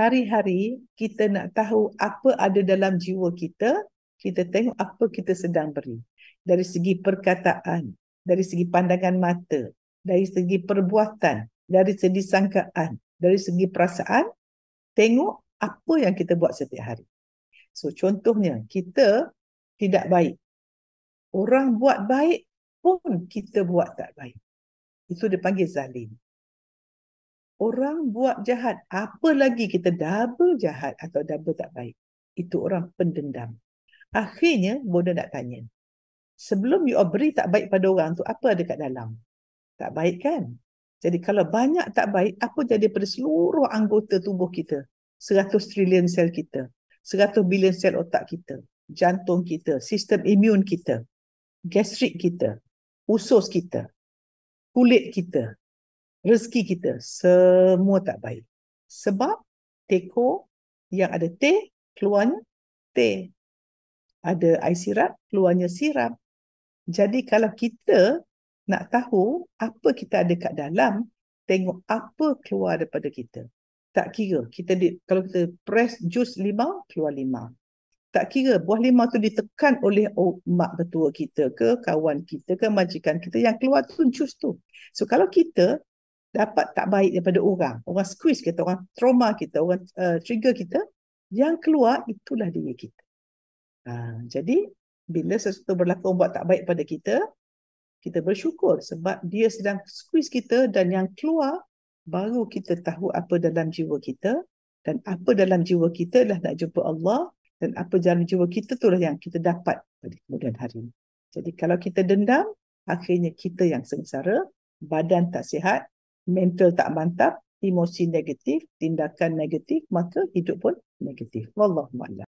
hari-hari kita nak tahu apa ada dalam jiwa kita, kita tengok apa kita sedang beri. Dari segi perkataan, dari segi pandangan mata, dari segi perbuatan, dari segi sangkaan, dari segi perasaan, tengok apa yang kita buat setiap hari. So contohnya, kita tidak baik. Orang buat baik pun kita buat tak baik. Itu dipanggil zalim orang buat jahat. Apa lagi kita double jahat atau double tak baik. Itu orang pendendam. Akhirnya bodoh nak tanya. Sebelum you beri tak baik pada orang tu, apa ada kat dalam? Tak baik kan? Jadi kalau banyak tak baik, apa jadi pada seluruh anggota tubuh kita? 100 trilion sel kita. 100 bilion sel otak kita. Jantung kita. Sistem imun kita. Gastrik kita. Usus kita. Kulit kita rezeki kita semua tak baik. Sebab teko yang ada teh, keluarnya teh. Ada air sirap, keluarnya sirap. Jadi kalau kita nak tahu apa kita ada kat dalam, tengok apa keluar daripada kita. Tak kira, kita di, kalau kita press jus limau, keluar limau. Tak kira buah limau tu ditekan oleh oh, mak ketua kita ke, kawan kita ke, majikan kita yang keluar tu jus tu. So kalau kita dapat tak baik daripada orang. Orang squeeze kita, orang trauma kita, orang uh, trigger kita. Yang keluar itulah diri kita. Ha, jadi bila sesuatu berlaku buat tak baik pada kita, kita bersyukur sebab dia sedang squeeze kita dan yang keluar baru kita tahu apa dalam jiwa kita dan apa dalam jiwa kita adalah nak jumpa Allah dan apa dalam jiwa kita tu lah yang kita dapat pada kemudian hari. ini. Jadi kalau kita dendam, akhirnya kita yang sengsara, badan tak sihat, mental tak mantap, emosi negatif, tindakan negatif, maka hidup pun negatif. Wallahualam.